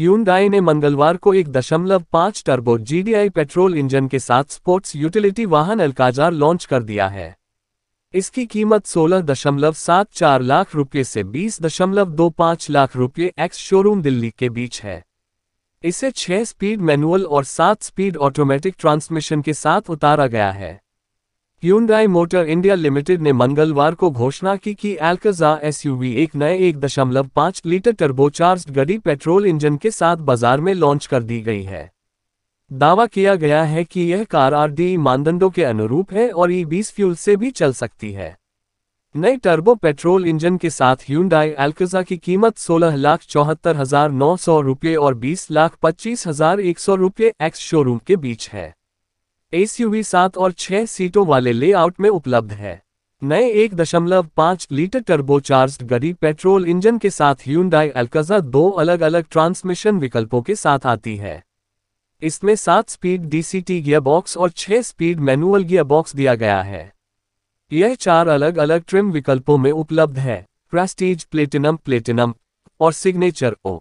Hyundai ने मंगलवार को एक दशमलव पाँच टर्बो जीडीआई पेट्रोल इंजन के साथ स्पोर्ट्स यूटिलिटी वाहन अलकाजार लॉन्च कर दिया है इसकी कीमत सोलह दशमलव सात चार लाख रुपये से बीस दशमलव दो पाँच लाख रुपये एक्स शोरूम दिल्ली के बीच है इसे छह स्पीड मैनुअल और सात स्पीड ऑटोमेटिक ट्रांसमिशन के साथ उतारा गया है यूनडाई मोटर इंडिया लिमिटेड ने मंगलवार को घोषणा की कि एल्कजा एसयूवी एक नए एक दशमलव पाँच लीटर टर्बोचार्ज गड़ी पेट्रोल इंजन के साथ बाजार में लॉन्च कर दी गई है दावा किया गया है कि यह कार आरडीई e मानदंडों के अनुरूप है और ई e बीस फ्यूल से भी चल सकती है नए टर्बो पेट्रोल इंजन के साथ ह्यूंडाई एल्कजा की कीमत सोलह लाख चौहत्तर हजार नौ सौ रुपये और बीस लाख पच्चीस हजार एक सौ रुपये एक्स शोरूम के बीच है एसयूवी सात और छह सीटों वाले लेआउट में उपलब्ध है नए एक दशमलव पाँच लीटर टर्बोचार्ज गरीब पेट्रोल इंजन के साथ ह्यूंडाई अल्कजा दो अलग अलग ट्रांसमिशन विकल्पों के साथ आती है इसमें सात स्पीड डीसीटी गियरबॉक्स और छह स्पीड मैनुअल गियरबॉक्स दिया गया है यह चार अलग अलग ट्रिम विकल्पों में उपलब्ध है प्रेस्टीज प्लेटिनम प्लेटिनम और सिग्नेचर ओ